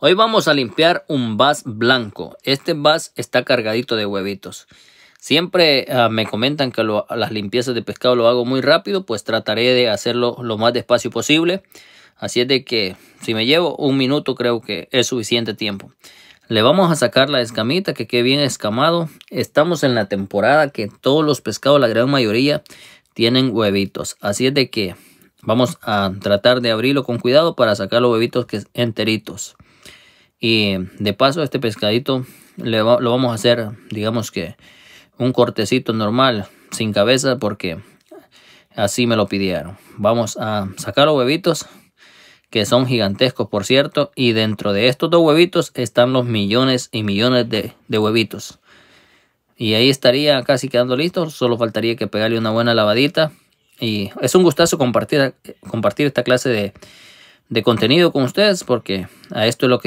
Hoy vamos a limpiar un vas blanco. Este vas está cargadito de huevitos. Siempre ah, me comentan que las limpiezas de pescado lo hago muy rápido, pues trataré de hacerlo lo más despacio posible. Así es de que si me llevo un minuto creo que es suficiente tiempo. Le vamos a sacar la escamita que quede bien escamado. Estamos en la temporada que todos los pescados, la gran mayoría, tienen huevitos. Así es de que vamos a tratar de abrirlo con cuidado para sacar los huevitos que enteritos. Y de paso este pescadito lo vamos a hacer, digamos que un cortecito normal, sin cabeza, porque así me lo pidieron. Vamos a sacar los huevitos, que son gigantescos por cierto, y dentro de estos dos huevitos están los millones y millones de, huevitos. Y ahí estaría casi quedando listo, solo faltaría que pegarle una buena lavadita. Y es un gustazo compartir, compartir esta clase de, de contenido con ustedes, porque a esto es lo que...